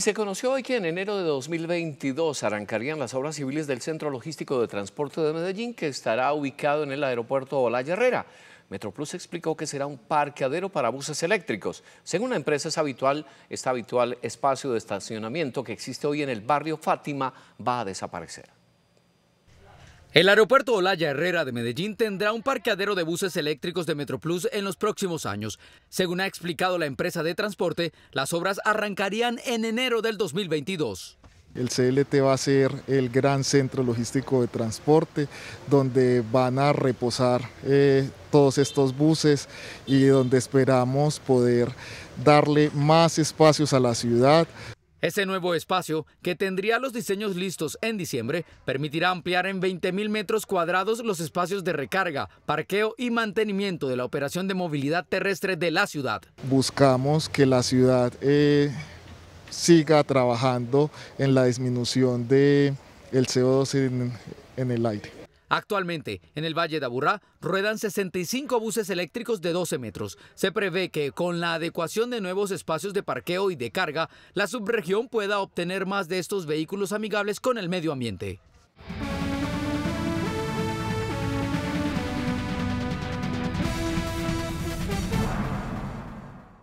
Se conoció hoy que en enero de 2022 arrancarían las obras civiles del Centro Logístico de Transporte de Medellín, que estará ubicado en el aeropuerto Olaya Herrera. Metroplus explicó que será un parqueadero para buses eléctricos. Según la empresa, es habitual, este habitual espacio de estacionamiento que existe hoy en el barrio Fátima va a desaparecer. El aeropuerto Olaya Herrera de Medellín tendrá un parqueadero de buses eléctricos de Metroplus en los próximos años. Según ha explicado la empresa de transporte, las obras arrancarían en enero del 2022. El CLT va a ser el gran centro logístico de transporte donde van a reposar eh, todos estos buses y donde esperamos poder darle más espacios a la ciudad. Ese nuevo espacio, que tendría los diseños listos en diciembre, permitirá ampliar en 20.000 metros cuadrados los espacios de recarga, parqueo y mantenimiento de la operación de movilidad terrestre de la ciudad. Buscamos que la ciudad eh, siga trabajando en la disminución del CO2 en el aire. Actualmente, en el Valle de Aburrá ruedan 65 buses eléctricos de 12 metros. Se prevé que, con la adecuación de nuevos espacios de parqueo y de carga, la subregión pueda obtener más de estos vehículos amigables con el medio ambiente.